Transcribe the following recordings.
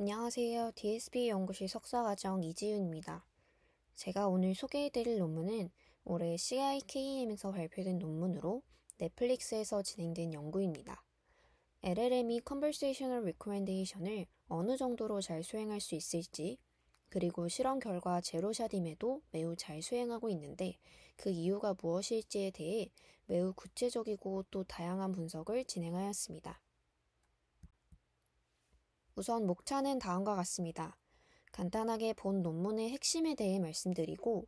안녕하세요. DSB 연구실 석사과정 이지윤입니다. 제가 오늘 소개해드릴 논문은 올해 CIKM에서 발표된 논문으로 넷플릭스에서 진행된 연구입니다. LLM이 Conversational Recommendation을 어느 정도로 잘 수행할 수 있을지, 그리고 실험 결과 제로샷임에도 매우 잘 수행하고 있는데 그 이유가 무엇일지에 대해 매우 구체적이고 또 다양한 분석을 진행하였습니다. 우선 목차는 다음과 같습니다. 간단하게 본 논문의 핵심에 대해 말씀드리고,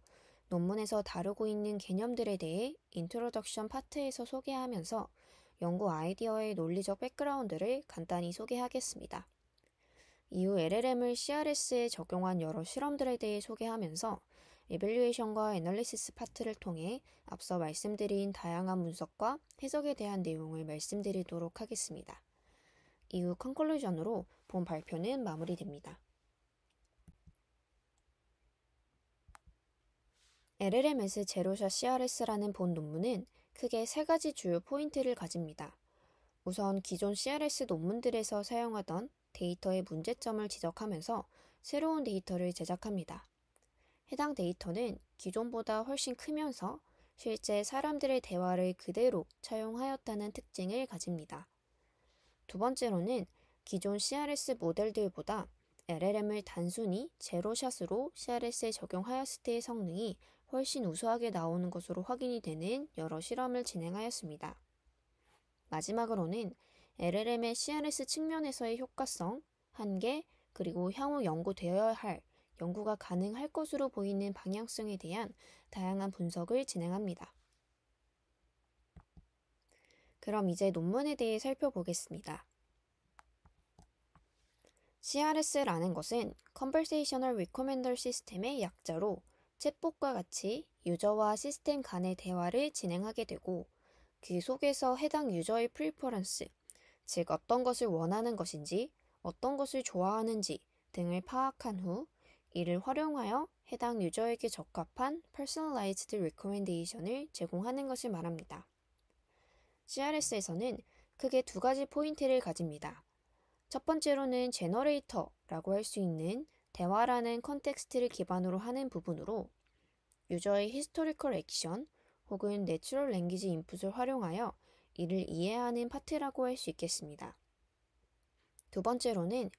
논문에서 다루고 있는 개념들에 대해 인트로덕션 파트에서 소개하면서 연구 아이디어의 논리적 백그라운드를 간단히 소개하겠습니다. 이후 LLM을 CRS에 적용한 여러 실험들에 대해 소개하면서 에벨류에이션과 애널리시스 파트를 통해 앞서 말씀드린 다양한 분석과 해석에 대한 내용을 말씀드리도록 하겠습니다. 이후 컨클루전으로 본 발표는 마무리됩니다. LLMS 제로샷 CRS라는 본 논문은 크게 세 가지 주요 포인트를 가집니다. 우선 기존 CRS 논문들에서 사용하던 데이터의 문제점을 지적하면서 새로운 데이터를 제작합니다. 해당 데이터는 기존보다 훨씬 크면서 실제 사람들의 대화를 그대로 차용하였다는 특징을 가집니다. 두 번째로는 기존 CRS 모델들보다 LLM을 단순히 제로샷으로 CRS에 적용하였을 때의 성능이 훨씬 우수하게 나오는 것으로 확인이 되는 여러 실험을 진행하였습니다. 마지막으로는 LLM의 CRS 측면에서의 효과성, 한계, 그리고 향후 연구되어야 할, 연구가 가능할 것으로 보이는 방향성에 대한 다양한 분석을 진행합니다. 그럼 이제 논문에 대해 살펴보겠습니다. CRS라는 것은 Conversational Recommender System의 약자로 챗봇과 같이 유저와 시스템 간의 대화를 진행하게 되고 그 속에서 해당 유저의 프리퍼런스, 즉 어떤 것을 원하는 것인지, 어떤 것을 좋아하는지 등을 파악한 후 이를 활용하여 해당 유저에게 적합한 personalized recommendation을 제공하는 것을 말합니다. CRS에서는 크게 두 가지 포인트를 가집니다. 첫 번째로는 제너레이터라고 할 수 있는 대화라는 컨텍스트를 기반으로 하는 부분으로 유저의 히스토리컬 액션 혹은 내추럴 랭귀지 인풋을 활용하여 이를 이해하는 파트라고 할 수 있겠습니다. 두 번째로는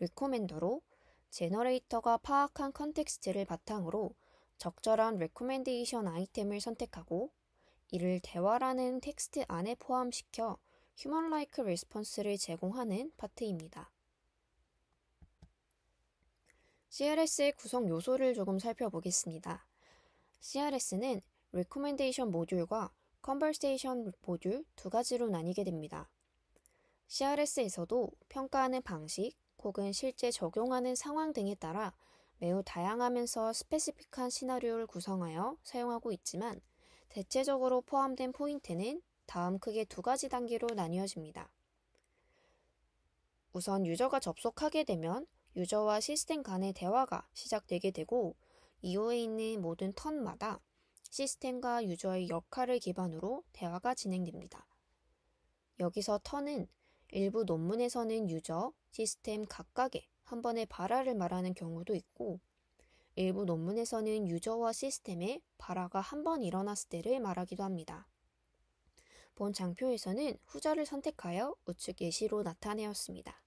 리코멘더로 제너레이터가 파악한 컨텍스트를 바탕으로 적절한 레코멘데이션 아이템을 선택하고 이를 대화라는 텍스트 안에 포함시켜 휴먼라이크 레스폰스를 제공하는 파트입니다. CRS의 구성 요소를 조금 살펴보겠습니다. CRS는 Recommendation 모듈과 Conversation 모듈 두 가지로 나뉘게 됩니다. CRS에서도 평가하는 방식 혹은 실제 적용하는 상황 등에 따라 매우 다양하면서 스페시픽한 시나리오를 구성하여 사용하고 있지만 대체적으로 포함된 포인트는 다음 크게 두 가지 단계로 나뉘어집니다. 우선 유저가 접속하게 되면 유저와 시스템 간의 대화가 시작되게 되고 이후에 있는 모든 턴마다 시스템과 유저의 역할을 기반으로 대화가 진행됩니다. 여기서 턴은 일부 논문에서는 유저, 시스템 각각의 한 번의 발화를 말하는 경우도 있고 일부 논문에서는 유저와 시스템에 발화가 한 번 일어났을 때를 말하기도 합니다. 본 장표에서는 후자를 선택하여 우측 예시로 나타내었습니다.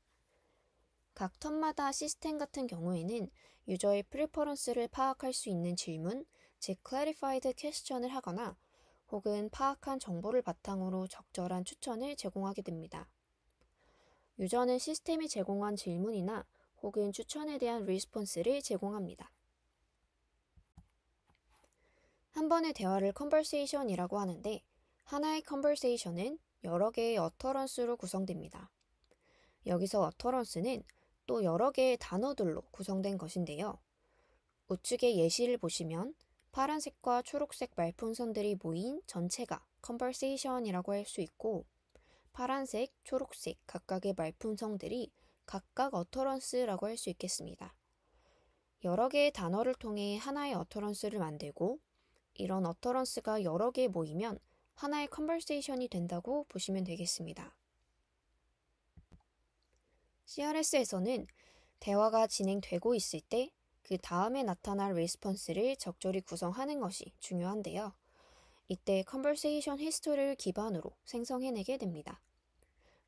각 턴마다 시스템 같은 경우에는 유저의 프리퍼런스를 파악할 수 있는 질문, 즉 clarified question을 하거나 혹은 파악한 정보를 바탕으로 적절한 추천을 제공하게 됩니다. 유저는 시스템이 제공한 질문이나 혹은 추천에 대한 리스폰스를 제공합니다. 한 번의 대화를 컨버세이션이라고 하는데 하나의 컨버세이션은 여러 개의 어터런스로 구성됩니다. 여기서 어터런스는 또 여러 개의 단어들로 구성된 것인데요. 우측의 예시를 보시면 파란색과 초록색 말풍선들이 모인 전체가 컨버세이션이라고 할 수 있고 파란색, 초록색 각각의 말풍선들이 각각 어터런스라고 할 수 있겠습니다. 여러 개의 단어를 통해 하나의 어터런스를 만들고 이런 어터런스가 여러 개 모이면 하나의 컨버세이션이 된다고 보시면 되겠습니다. CRS에서는 대화가 진행되고 있을 때 그 다음에 나타날 레스폰스를 적절히 구성하는 것이 중요한데요. 이때 컨버세이션 히스토리를 기반으로 생성해내게 됩니다.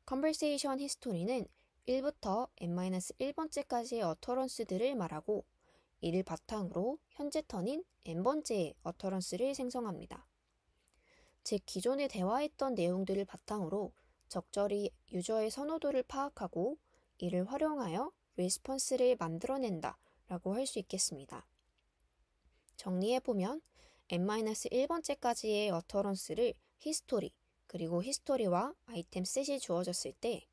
컨버세이션 히스토리는 1부터 n-1번째까지의 어터런스들을 말하고 이를 바탕으로 현재 턴인 n번째의 어터런스를 생성합니다. 즉 기존에 대화했던 내용들을 바탕으로 적절히 유저의 선호도를 파악하고 이를 활용하여 리스폰스를 만들어낸다 라고 할 수 있겠습니다. 정리해보면 n-1번째까지의 어터런스를 히스토리 그리고 히스토리와 아이템 셋이 주어졌을 때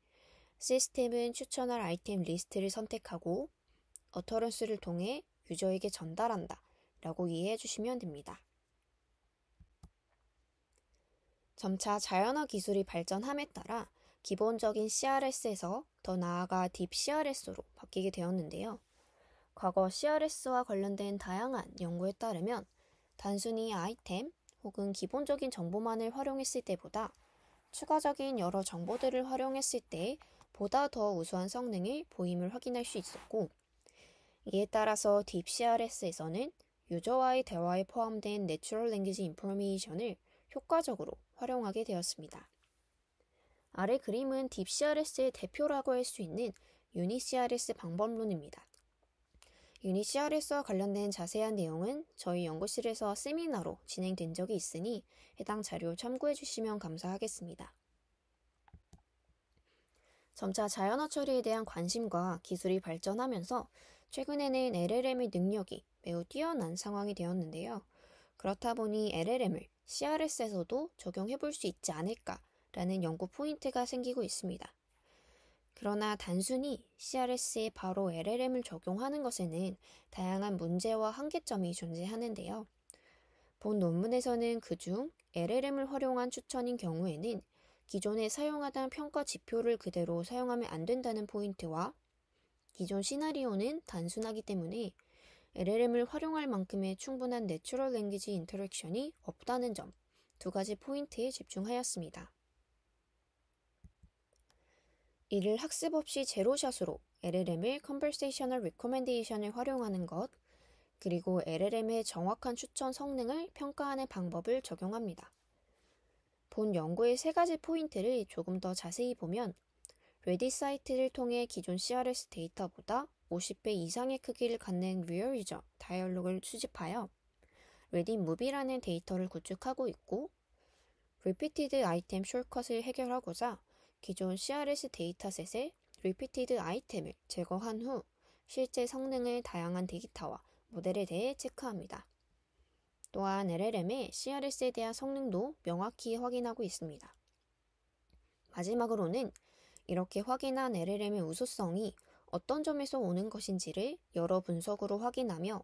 시스템은 추천할 아이템 리스트를 선택하고 어터런스를 통해 유저에게 전달한다 라고 이해해 주시면 됩니다. 점차 자연어 기술이 발전함에 따라 기본적인 CRS에서 더 나아가 딥 CRS로 바뀌게 되었는데요. 과거 CRS와 관련된 다양한 연구에 따르면 단순히 아이템 혹은 기본적인 정보만을 활용했을 때보다 추가적인 여러 정보들을 활용했을 때 보다 더 우수한 성능을 보임을 확인할 수 있었고 이에 따라서 딥CRS에서는 유저와의 대화에 포함된 Natural Language Information을 효과적으로 활용하게 되었습니다. 아래 그림은 딥CRS의 대표라고 할 수 있는 유니CRS 방법론입니다. 유니CRS와 관련된 자세한 내용은 저희 연구실에서 세미나로 진행된 적이 있으니 해당 자료 참고해 주시면 감사하겠습니다. 점차 자연어 처리에 대한 관심과 기술이 발전하면서 최근에는 LLM의 능력이 매우 뛰어난 상황이 되었는데요. 그렇다 보니 LLM을 CRS에서도 적용해 볼 수 있지 않을까라는 연구 포인트가 생기고 있습니다. 그러나 단순히 CRS에 바로 LLM을 적용하는 것에는 다양한 문제와 한계점이 존재하는데요. 본 논문에서는 그중 LLM을 활용한 추천인 경우에는 기존에 사용하던 평가 지표를 그대로 사용하면 안 된다는 포인트와 기존 시나리오는 단순하기 때문에 LLM을 활용할 만큼의 충분한 내추럴 랭귀지 인터랙션이 없다는 점 두 가지 포인트에 집중하였습니다. 이를 학습 없이 제로샷으로 LLM을 컨버세이셔널 리커멘데이션을 활용하는 것, 그리고 LLM의 정확한 추천 성능을 평가하는 방법을 적용합니다. 본 연구의 세 가지 포인트를 조금 더 자세히 보면 레딧 사이트를 통해 기존 CRS 데이터보다 50배 이상의 크기를 갖는 리얼 유저 다이얼로그를 수집하여 레딧 무비라는 데이터를 구축하고 있고 리피티드 아이템 숄컷을 해결하고자 기존 CRS 데이터셋에 리피티드 아이템을 제거한 후 실제 성능을 다양한 데이터와 모델에 대해 체크합니다. 또한 LLM의 CRS에 대한 성능도 명확히 확인하고 있습니다. 마지막으로는 이렇게 확인한 LLM의 우수성이 어떤 점에서 오는 것인지를 여러 분석으로 확인하며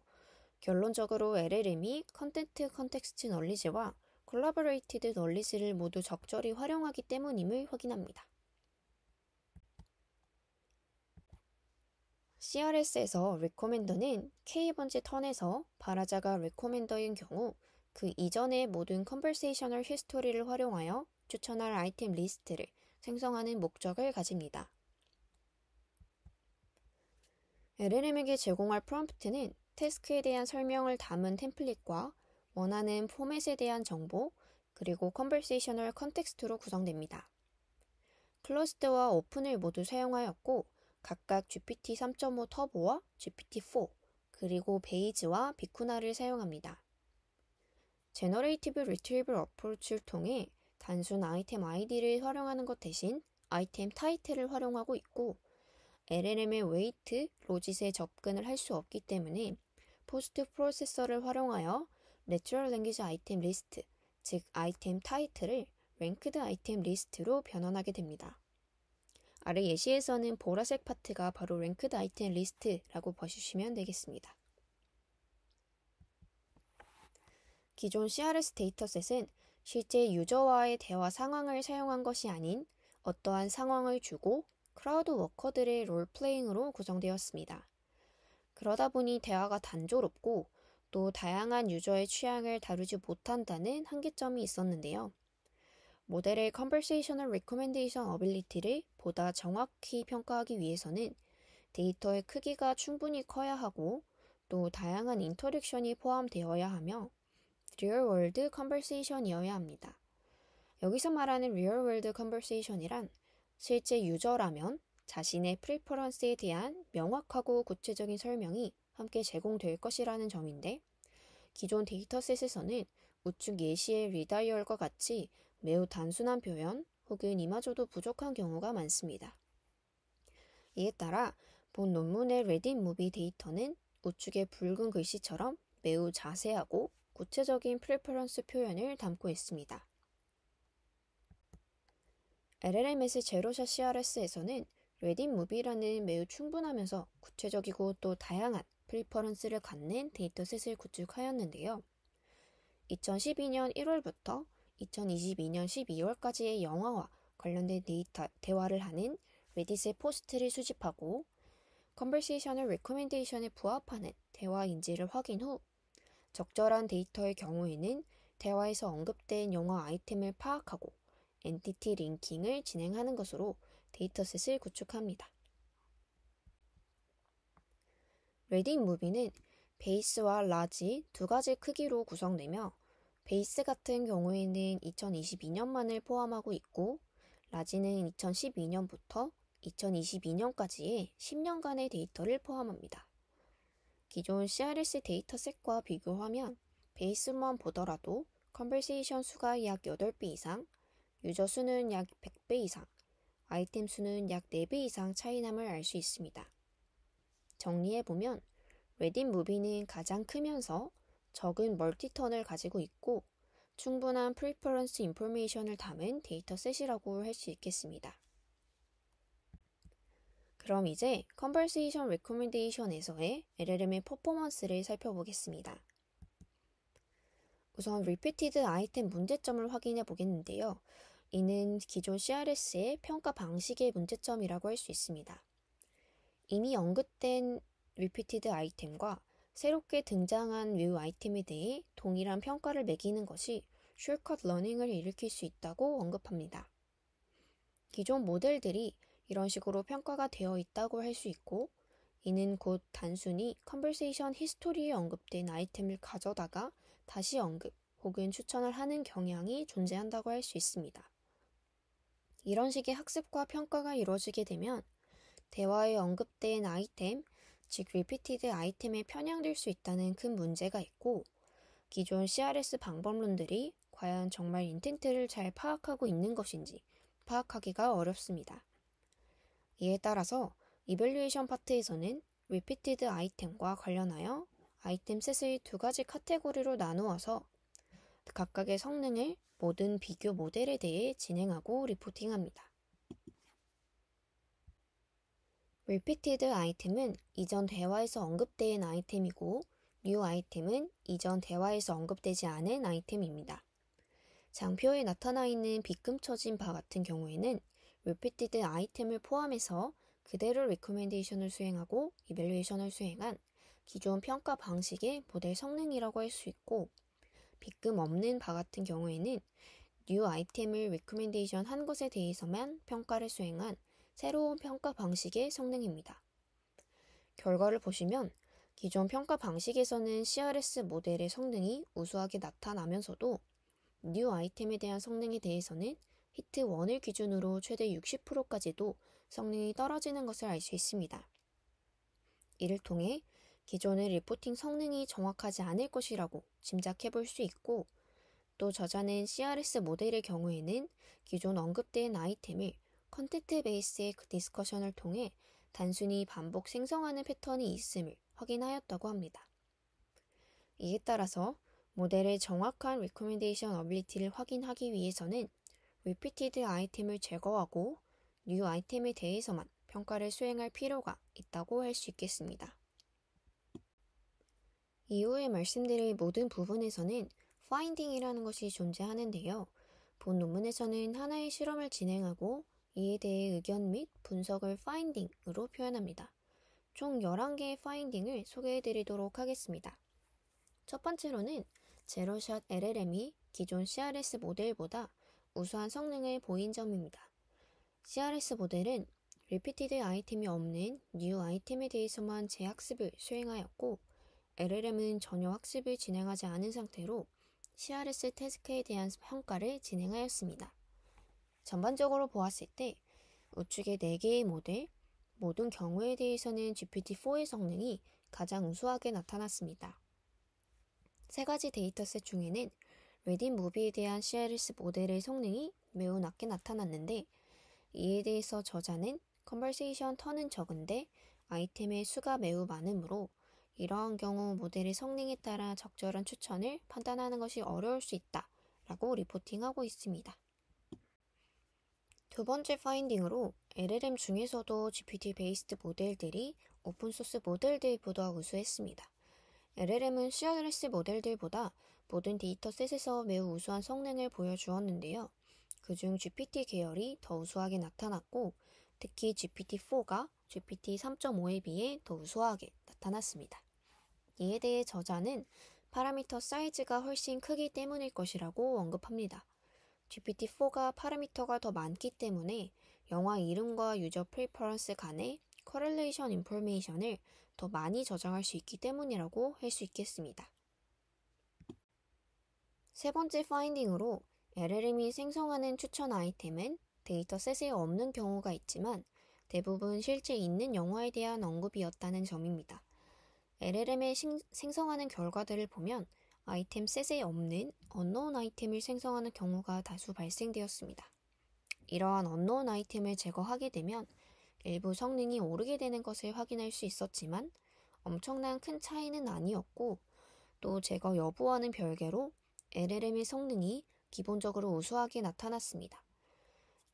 결론적으로 LLM이 컨텐트 컨텍스트 널리지와 콜라보레이티드 널리지를 모두 적절히 활용하기 때문임을 확인합니다. CRS에서 레코멘더는 K번째 턴에서 발화자가 레코멘더인 경우 그 이전의 모든 컨버세이셔널 히스토리를 활용하여 추천할 아이템 리스트를 생성하는 목적을 가집니다. LLM에게 제공할 프롬프트는 태스크에 대한 설명을 담은 템플릿과 원하는 포맷에 대한 정보, 그리고 컨버세이셔널 컨텍스트로 구성됩니다. 클러스트와 오픈을 모두 사용하였고 각각 GPT 3.5 터보와 GPT-4 그리고 베이지와 비쿠나를 사용합니다. 제너레이티브 리트리블 어프로치를 통해 단순 아이템 아이디를 활용하는 것 대신 아이템 타이틀을 활용하고 있고 LLM의 웨이트, 로짓에 접근을 할 수 없기 때문에 포스트 프로세서를 활용하여 내추럴 랭귀지 아이템 리스트, 즉 아이템 타이틀을 랭크드 아이템 리스트로 변환하게 됩니다. 아래 예시에서는 보라색 파트가 바로 랭크드 아이템 리스트라고 보시면 되겠습니다. 기존 CRS 데이터셋은 실제 유저와의 대화 상황을 사용한 것이 아닌 어떠한 상황을 주고 크라우드 워커들의 롤플레잉으로 구성되었습니다. 그러다 보니 대화가 단조롭고 또 다양한 유저의 취향을 다루지 못한다는 한계점이 있었는데요. 모델의 Conversational Recommendation Ability를 보다 정확히 평가하기 위해서는 데이터의 크기가 충분히 커야 하고 또 다양한 인터랙션이 포함되어야 하며 real world conversation이어야 합니다. 여기서 말하는 real world conversation이란 실제 유저라면 자신의 프리퍼런스에 대한 명확하고 구체적인 설명이 함께 제공될 것이라는 점인데 기존 데이터셋에서는 우측 예시의 리다이얼과 같이 매우 단순한 표현 혹은 이마저도 부족한 경우가 많습니다. 이에 따라 본 논문의 레딧 무비 데이터는 우측의 붉은 글씨처럼 매우 자세하고 구체적인 프리퍼런스 표현을 담고 있습니다. LLMS 제로샷 CRS에서는 레딧 무비라는 매우 충분하면서 구체적이고 또 다양한 프리퍼런스를 갖는 데이터셋을 구축하였는데요. 2012년 1월부터 2022년 12월까지의 영화와 관련된 데이터 대화를 하는 레딧의 포스트를 수집하고 컨버세이션을 레코멘데이션에 부합하는 대화 인지를 확인 후 적절한 데이터의 경우에는 대화에서 언급된 영화 아이템을 파악하고 엔티티 링킹을 진행하는 것으로 데이터셋을 구축합니다. 레딩 무비는 베이스와 라지 두 가지 크기로 구성되며 베이스 같은 경우에는 2022년만을 포함하고 있고 라지는 2012년부터 2022년까지의 10년간의 데이터를 포함합니다. 기존 CRS 데이터셋과 비교하면 베이스만 보더라도 컨버세이션 수가 약 8배 이상, 유저 수는 약 100배 이상, 아이템 수는 약 4배 이상 차이남을 알 수 있습니다. 정리해보면 레딧 무비는 가장 크면서 적은 멀티턴을 가지고 있고 충분한 프리퍼런스 인포메이션을 담은 데이터셋이라고 할 수 있겠습니다. 그럼 이제 Conversation Recommendation에서의 LLM의 퍼포먼스를 살펴보겠습니다. 우선 Repeated 아이템 문제점을 확인해 보겠는데요. 이는 기존 CRS의 평가 방식의 문제점이라고 할 수 있습니다. 이미 언급된 Repeated 아이템과 새롭게 등장한 New 아이템에 대해 동일한 평가를 매기는 것이 슈컷 러닝을 일으킬 수 있다고 언급합니다. 기존 모델들이 이런 식으로 평가가 되어 있다고 할 수 있고, 이는 곧 단순히 컨버세이션 히스토리에 언급된 아이템을 가져다가 다시 언급 혹은 추천을 하는 경향이 존재한다고 할 수 있습니다. 이런 식의 학습과 평가가 이루어지게 되면 대화에 언급된 아이템, 즉 리피티드 아이템에 편향될 수 있다는 큰 문제가 있고 기존 CRS 방법론들이 과연 정말 인텐트를 잘 파악하고 있는 것인지 파악하기가 어렵습니다. 이에 따라서 이벨리에이션 파트에서는 r 피티드 아이템과 관련하여 아이템 셋의두 가지 카테고리로 나누어서 각각의 성능을 모든 비교 모델에 대해 진행하고 리포팅합니다. r 피티드 아이템은 이전 대화에서 언급된 아이템이고 뉴 아이템은 이전 대화에서 언급되지 않은 아이템입니다. 장표에 나타나 있는 빗금쳐진바 같은 경우에는 웹피티드 아이템을 포함해서 그대로 리커멘데이션을 수행하고 이벨루에이션을 수행한 기존 평가 방식의 모델 성능이라고 할 수 있고 빚금 없는 바 같은 경우에는 뉴 아이템을 리커멘데이션 한 것에 대해서만 평가를 수행한 새로운 평가 방식의 성능입니다. 결과를 보시면 기존 평가 방식에서는 CRS 모델의 성능이 우수하게 나타나면서도 뉴 아이템에 대한 성능에 대해서는 히트 1을 기준으로 최대 60%까지도 성능이 떨어지는 것을 알 수 있습니다. 이를 통해 기존의 리포팅 성능이 정확하지 않을 것이라고 짐작해 볼 수 있고 또 저자는 CRS 모델의 경우에는 기존 언급된 아이템을 컨텐트 베이스의 그 디스커션을 통해 단순히 반복 생성하는 패턴이 있음을 확인하였다고 합니다. 이에 따라서 모델의 정확한 리코멘데이션 어빌리티를 확인하기 위해서는 리피티드 아이템을 제거하고 뉴 아이템에 대해서만 평가를 수행할 필요가 있다고 할 수 있겠습니다. 이후에 말씀드릴 모든 부분에서는 파인딩이라는 것이 존재하는데요. 본 논문에서는 하나의 실험을 진행하고 이에 대해 의견 및 분석을 파인딩으로 표현합니다. 총 11개의 파인딩을 소개해 드리도록 하겠습니다. 첫 번째로는 제로샷 LLM이 기존 CRS 모델보다 우수한 성능을 보인 점입니다. CRS 모델은 리피티드 아이템이 없는 뉴 아이템에 대해서만 재학습을 수행하였고 LLM은 전혀 학습을 진행하지 않은 상태로 CRS 태스크에 대한 평가를 진행하였습니다. 전반적으로 보았을 때 우측의 4개의 모델, 모든 경우에 대해서는 GPT-4의 성능이 가장 우수하게 나타났습니다. 세 가지 데이터셋 중에는 웨딩 무비에 대한 CRS 모델의 성능이 매우 낮게 나타났는데 이에 대해서 저자는 컨버세이션 턴은 적은데 아이템의 수가 매우 많으므로 이러한 경우 모델의 성능에 따라 적절한 추천을 판단하는 것이 어려울 수 있다 라고 리포팅하고 있습니다. 두 번째 파인딩으로 LLM 중에서도 GPT 베이스드 모델들이 오픈소스 모델들보다 우수했습니다. LLM은 CRS 모델들보다 모든 데이터셋에서 매우 우수한 성능을 보여주었는데요. 그중 GPT 계열이 더 우수하게 나타났고, 특히 GPT-4가 GPT-3.5에 비해 더 우수하게 나타났습니다. 이에 대해 저자는 파라미터 사이즈가 훨씬 크기 때문일 것이라고 언급합니다. GPT-4가 파라미터가 더 많기 때문에 영화 이름과 유저 프리퍼런스 간의 커렐레이션 인포메이션을 더 많이 저장할 수 있기 때문이라고 할 수 있겠습니다. 세 번째 파인딩으로 LLM이 생성하는 추천 아이템은 데이터셋에 없는 경우가 있지만 대부분 실제 있는 영화에 대한 언급이었다는 점입니다. LLM에 생성하는 결과들을 보면 아이템 셋에 없는 언노운 아이템을 생성하는 경우가 다수 발생되었습니다. 이러한 언노운 아이템을 제거하게 되면 일부 성능이 오르게 되는 것을 확인할 수 있었지만 엄청난 큰 차이는 아니었고 또 제거 여부와는 별개로 LLM의 성능이 기본적으로 우수하게 나타났습니다.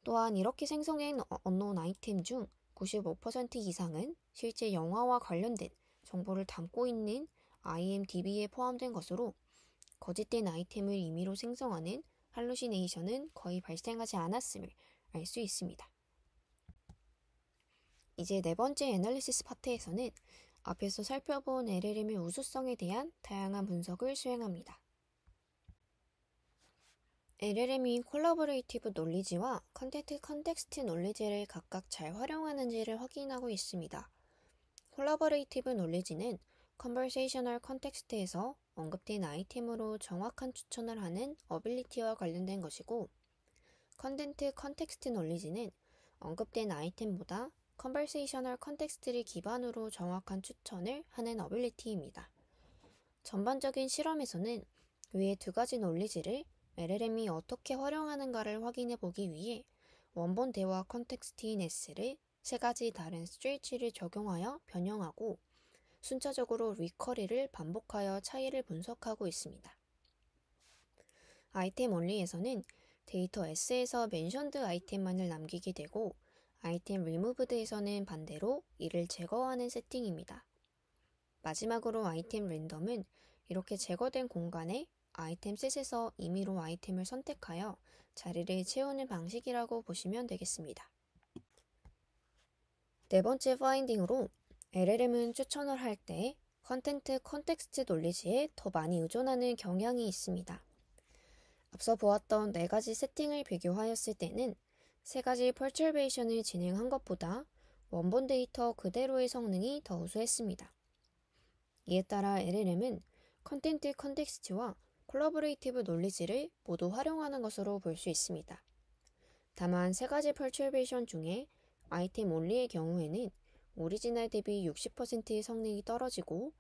또한 이렇게 생성된 어, 언론 아이템 중 95% 이상은 실제 영화와 관련된 정보를 담고 있는 IMDb에 포함된 것으로 거짓된 아이템을 임의로 생성하는 할루시네이션은 거의 발생하지 않았음을 알 수 있습니다. 이제 네 번째 애널리시스 파트에서는 앞에서 살펴본 LLM의 우수성에 대한 다양한 분석을 수행합니다. LLM이 콜라보레이티브 논리지와 컨텐트 컨텍스트 논리지를 각각 잘 활용하는지를 확인하고 있습니다. 콜라보레이티브 논리지는 컨버세이셔널 컨텍스트에서 언급된 아이템으로 정확한 추천을 하는 어빌리티와 관련된 것이고 컨텐트 컨텍스트 논리지는 언급된 아이템보다 컨버세이셔널 컨텍스트를 기반으로 정확한 추천을 하는 어빌리티입니다. 전반적인 실험에서는 위의 두 가지 논리지를 LLM이 어떻게 활용하는가를 확인해 보기 위해 원본 대화 컨텍스트인 S를 세 가지 다른 스트레치를 적용하여 변형하고 순차적으로 리커리를 반복하여 차이를 분석하고 있습니다. 아이템 원리에서는 데이터 S에서 멘션드 아이템만을 남기게 되고 아이템 리무브드에서는 반대로 이를 제거하는 세팅입니다. 마지막으로 아이템 랜덤은 이렇게 제거된 공간에 아이템 셋에서 임의로 아이템을 선택하여 자리를 채우는 방식이라고 보시면 되겠습니다. 네 번째 파인딩으로 LLM은 추천을 할 때 컨텐트 컨텍스트 논리지에 더 많이 의존하는 경향이 있습니다. 앞서 보았던 네 가지 세팅을 비교하였을 때는 세 가지 펄츄베이션을 진행한 것보다 원본 데이터 그대로의 성능이 더 우수했습니다. 이에 따라 LLM은 컨텐트 컨텍스트와 콜라보레이티브 논리지를 모두 활용하는 것으로 볼 수 있습니다. 다만 세 가지 펄츄베이션 중에 아이템 온리의 경우에는 오리지널 대비 60%의 성능이 떨어지고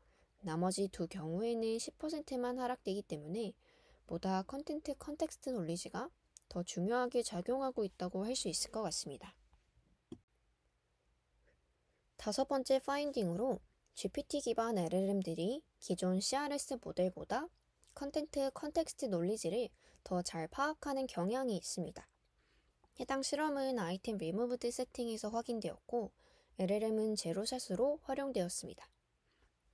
나머지 두 경우에는 10%만 하락되기 때문에 보다 컨텐트 컨텍스트 논리지가 더 중요하게 작용하고 있다고 할 수 있을 것 같습니다. 다섯 번째 파인딩으로 GPT 기반 LLM들이 기존 CRS 모델보다 컨텐트 컨텍스트 논리지를 더 잘 파악하는 경향이 있습니다. 해당 실험은 아이템 리무브드 세팅에서 확인되었고 LLM은 제로샷으로 활용되었습니다.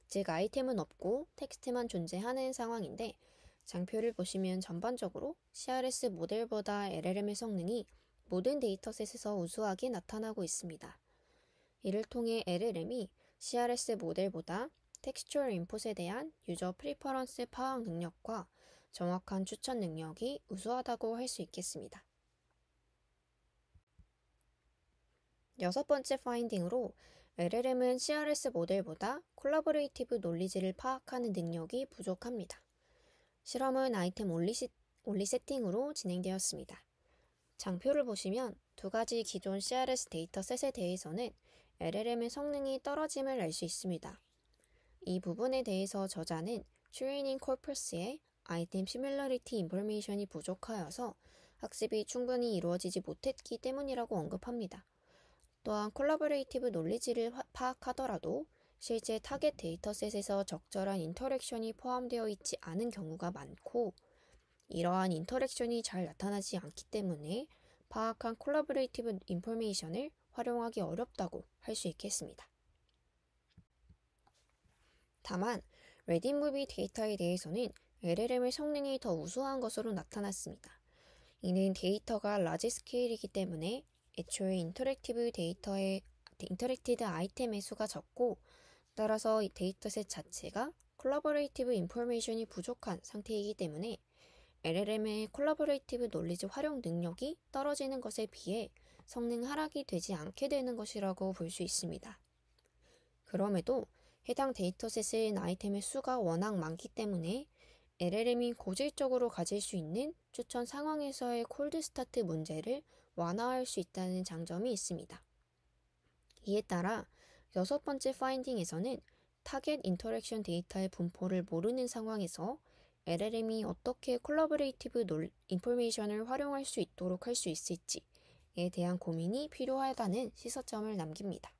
즉 아이템은 없고 텍스트만 존재하는 상황인데 장표를 보시면 전반적으로 CRS 모델보다 LLM의 성능이 모든 데이터셋에서 우수하게 나타나고 있습니다. 이를 통해 LLM이 CRS 모델보다 텍스츄얼 인풋에 대한 유저 프리퍼런스 파악 능력과 정확한 추천 능력이 우수하다고 할 수 있겠습니다. 여섯 번째 파인딩으로 LLM은 CRS 모델보다 콜라보레이티브 논리지를 파악하는 능력이 부족합니다. 실험은 아이템 올리, 시, 올리 세팅으로 진행되었습니다. 장표를 보시면 두 가지 기존 CRS 데이터셋에 대해서는 LLM의 성능이 떨어짐을 알 수 있습니다. 이 부분에 대해서 저자는 Training Corpus의 아이템 시뮬러리티 인포메이션이 부족하여서 학습이 충분히 이루어지지 못했기 때문이라고 언급합니다. 또한 콜라보레이티브 논리지를 파악하더라도 실제 타겟 데이터셋에서 적절한 인터랙션이 포함되어 있지 않은 경우가 많고 이러한 인터랙션이 잘 나타나지 않기 때문에 파악한 콜라보레이티브 인포메이션을 활용하기 어렵다고 할 수 있겠습니다. 다만 레딧 무비 데이터에 대해서는 LLM의 성능이 더 우수한 것으로 나타났습니다. 이는 데이터가 라지 스케일이기 때문에 애초에 인터랙티브 데이터의 인터랙티드 아이템의 수가 적고 따라서 데이터셋 자체가 콜라보레이티브 인포메이션이 부족한 상태이기 때문에 LLM의 콜라보레이티브 논리즈 활용 능력이 떨어지는 것에 비해 성능 하락이 되지 않게 되는 것이라고 볼 수 있습니다. 그럼에도 해당 데이터셋은 아이템의 수가 워낙 많기 때문에 LLM이 고질적으로 가질 수 있는 추천 상황에서의 콜드 스타트 문제를 완화할 수 있다는 장점이 있습니다. 이에 따라 여섯 번째 파인딩에서는 타겟 인터랙션 데이터의 분포를 모르는 상황에서 LLM이 어떻게 콜라보레이티브 인포메이션을 활용할 수 있도록 할 수 있을지에 대한 고민이 필요하다는 시사점을 남깁니다.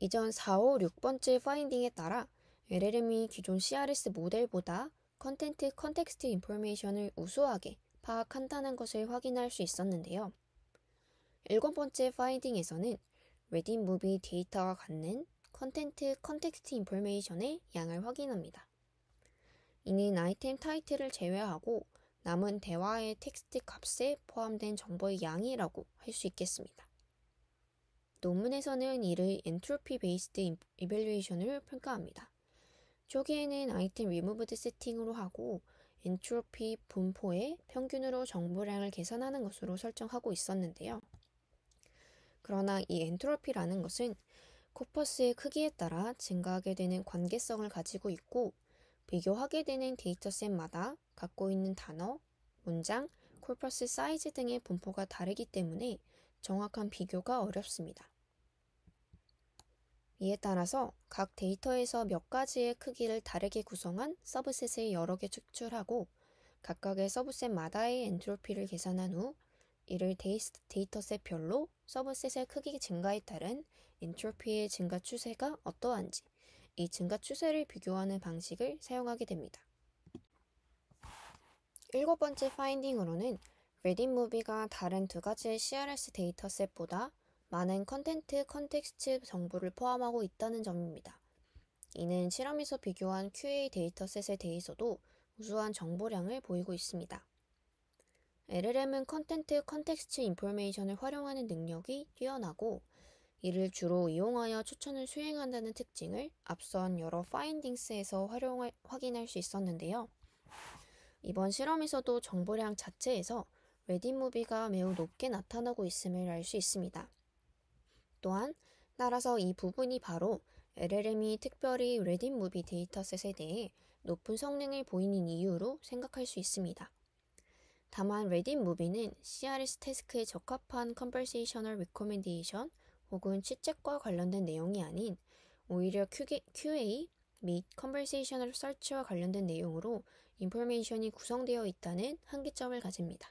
이전 4, 5, 6번째 파인딩에 따라 LLM이 기존 CRS 모델보다 컨텐트 컨텍스트 인포메이션을 우수하게 파악한다는 것을 확인할 수 있었는데요. 7 번째 파인딩에서는 레딧 무비 데이터가 갖는 컨텐트 컨텍스트 인포메이션의 양을 확인합니다. 이는 아이템 타이틀을 제외하고 남은 대화의 텍스트 값에 포함된 정보의 양이라고 할 수 있겠습니다. 논문에서는 이를 엔트로피 베이스드 이벨루에이션을 평가합니다. 초기에는 아이템 리무브드 세팅으로 하고 엔트로피 분포의 평균으로 정보량을 계산하는 것으로 설정하고 있었는데요. 그러나 이 엔트로피라는 것은 코퍼스의 크기에 따라 증가하게 되는 관계성을 가지고 있고 비교하게 되는 데이터셋마다 갖고 있는 단어, 문장, 코퍼스 사이즈 등의 분포가 다르기 때문에 정확한 비교가 어렵습니다. 이에 따라서 각 데이터에서 몇 가지의 크기를 다르게 구성한 서브셋을 여러 개 추출하고 각각의 서브셋마다의 엔트로피를 계산한 후 이를 데이터셋별로 서브셋의 크기 증가에 따른 엔트로피의 증가 추세가 어떠한지 이 증가 추세를 비교하는 방식을 사용하게 됩니다. 일곱 번째 파인딩으로는 레딧무비가 다른 두 가지의 CRS 데이터셋보다 많은 컨텐트 컨텍스트 정보를 포함하고 있다는 점입니다. 이는 실험에서 비교한 QA 데이터셋에 대해서도 우수한 정보량을 보이고 있습니다. LLM은 컨텐트 컨텍스트 인포메이션을 활용하는 능력이 뛰어나고 이를 주로 이용하여 추천을 수행한다는 특징을 앞선 여러 파인딩스에서 활용할, 확인할 수 있었는데요. 이번 실험에서도 정보량 자체에서 레디무비가 매우 높게 나타나고 있음을 알 수 있습니다. 또한 따라서 이 부분이 바로 LLM이 특별히 레딧 무비 데이터셋에 대해 높은 성능을 보이는 이유로 생각할 수 있습니다. 다만 레딧 무비는 CRS 태스크에 적합한 컨버세이셔널 리코멘데이션 혹은 취책과 관련된 내용이 아닌 오히려 QA 및 컨버세이셔널 설치와 관련된 내용으로 인포메이션이 구성되어 있다는 한계점을 가집니다.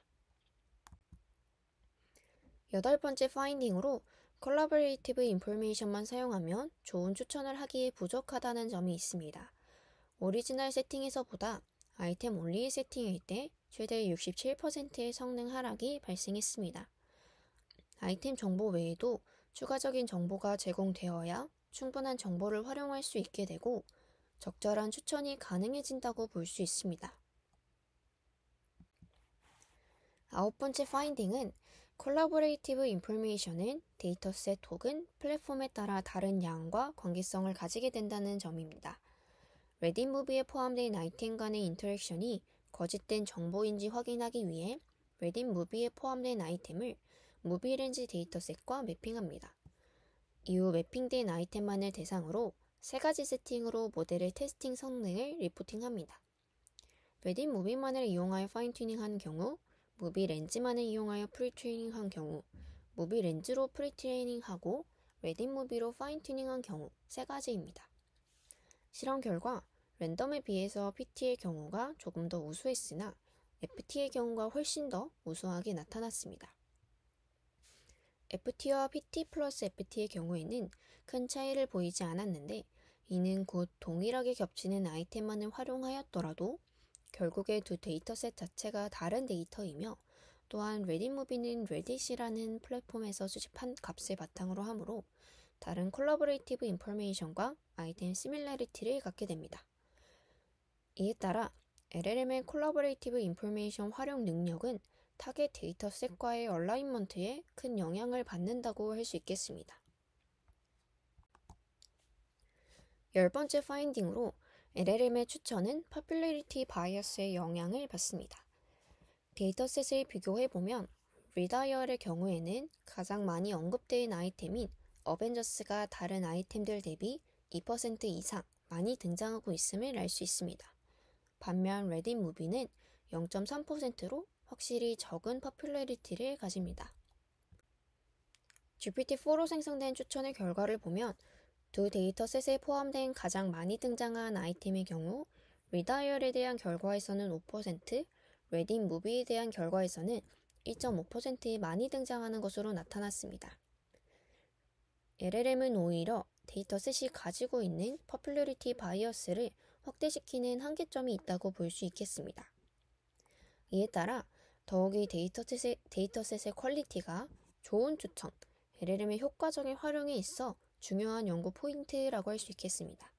여덟 번째 파인딩으로 컬러보레이티브 인포메이션만 사용하면 좋은 추천을 하기에 부족하다는 점이 있습니다. 오리지널 세팅에서 보다 아이템 올리 세팅일 때 최대 67%의 성능 하락이 발생했습니다. 아이템 정보 외에도 추가적인 정보가 제공되어야 충분한 정보를 활용할 수 있게 되고 적절한 추천이 가능해진다고 볼 수 있습니다. 아홉 번째 파인딩은 콜라보레이티브 인포메이션은 데이터셋 혹은 플랫폼에 따라 다른 양과 관계성을 가지게 된다는 점입니다. 레딧 무비에 포함된 아이템 간의 인터랙션이 거짓된 정보인지 확인하기 위해 레딧 무비에 포함된 아이템을 무비 렌즈 데이터셋과 매핑합니다. 이후 매핑된 아이템만을 대상으로 세 가지 세팅으로 모델의 테스팅 성능을 리포팅합니다. 레딧 무비만을 이용하여 파인튜닝한 경우 무비 렌즈만을 이용하여 프리트레이닝한 경우, 무비 렌즈로 프리트레이닝하고 웨딩 무비로 파인튜닝한 경우 세 가지입니다. 실험 결과 랜덤에 비해서 PT의 경우가 조금 더 우수했으나 FT의 경우가 훨씬 더 우수하게 나타났습니다. FT와 PT 플러스 FT의 경우에는 큰 차이를 보이지 않았는데 이는 곧 동일하게 겹치는 아이템만을 활용하였더라도 결국에 두 데이터셋 자체가 다른 데이터이며 또한 레딧무비는 레딧이라는 플랫폼에서 수집한 값을 바탕으로 하므로 다른 콜라보레이티브 인포메이션과 아이템 시밀라리티를 갖게 됩니다. 이에 따라 LLM의 콜라보레이티브 인포메이션 활용 능력은 타겟 데이터셋과의 얼라인먼트에 큰 영향을 받는다고 할 수 있겠습니다. 열 번째 파인딩으로 LLM의 추천은 퍼퓰리티 바이어스의 영향을 받습니다. 데이터셋을 비교해보면 리다이얼의 경우에는 가장 많이 언급된 아이템인 어벤져스가 다른 아이템들 대비 2% 이상 많이 등장하고 있음을 알 수 있습니다. 반면 레딧 무비는 0.3%로 확실히 적은 퍼퓰러리티를 가집니다. GPT-4로 생성된 추천의 결과를 보면 두 데이터셋에 포함된 가장 많이 등장한 아이템의 경우 리다이얼에 대한 결과에서는 5%, 레딩 무비에 대한 결과에서는 1.5%이 많이 등장하는 것으로 나타났습니다. LLM은 오히려 데이터셋이 가지고 있는 퍼플러리티 바이어스를 확대시키는 한계점이 있다고 볼 수 있겠습니다. 이에 따라 더욱이 데이터셋의, 데이터셋의 퀄리티가 좋은 추천, LLM의 효과적인 활용에 있어 중요한 연구 포인트라고 할 수 있겠습니다.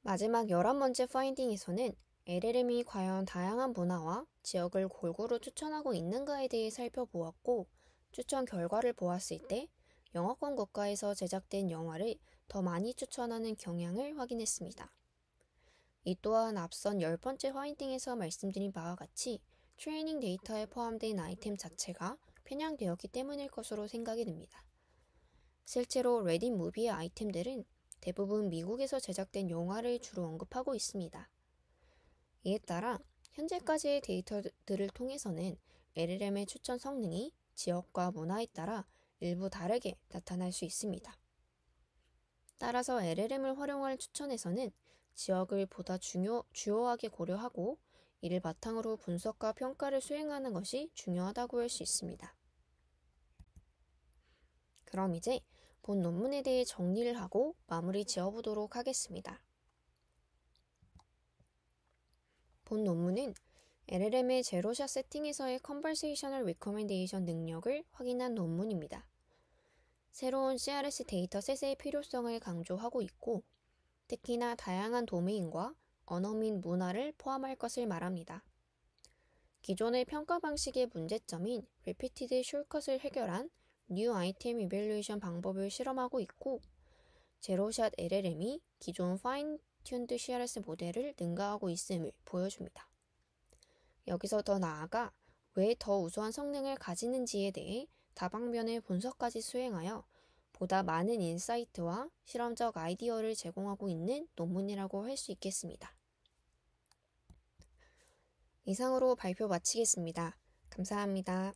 마지막 열한 번째 파인딩에서는 LLM이 과연 다양한 문화와 지역을 골고루 추천하고 있는가에 대해 살펴보았고, 추천 결과를 보았을 때 영어권 국가에서 제작된 영화를 더 많이 추천하는 경향을 확인했습니다. 이 또한 앞선 열번째 파인딩에서 말씀드린 바와 같이 트레이닝 데이터에 포함된 아이템 자체가 편향되었기 때문일 것으로 생각이 듭니다. 실제로 레딧 무비의 아이템들은 대부분 미국에서 제작된 영화를 주로 언급하고 있습니다. 이에 따라 현재까지의 데이터들을 통해서는 LLM의 추천 성능이 지역과 문화에 따라 일부 다르게 나타날 수 있습니다. 따라서 LLM을 활용할 추천에서는 지역을 보다 중요, 주요하게 고려하고 이를 바탕으로 분석과 평가를 수행하는 것이 중요하다고 할 수 있습니다. 그럼 이제 본 논문에 대해 정리를 하고 마무리 지어보도록 하겠습니다. 본 논문은 LLM의 제로샷 세팅에서의 컨버세이셔널 리커멘데이션 능력을 확인한 논문입니다. 새로운 CRS 데이터셋의 필요성을 강조하고 있고, 특히나 다양한 도메인과 언어 및 문화를 포함할 것을 말합니다. 기존의 평가 방식의 문제점인 리피티드 숄컷을 해결한 뉴 아이템 이벨루에이션 방법을 실험하고 있고 제로샷 LLM이 기존 파인 튠드 CRS 모델을 능가하고 있음을 보여줍니다. 여기서 더 나아가 왜 더 우수한 성능을 가지는지에 대해 다방면의 분석까지 수행하여 보다 많은 인사이트와 실험적 아이디어를 제공하고 있는 논문이라고 할 수 있겠습니다. 이상으로 발표 마치겠습니다. 감사합니다.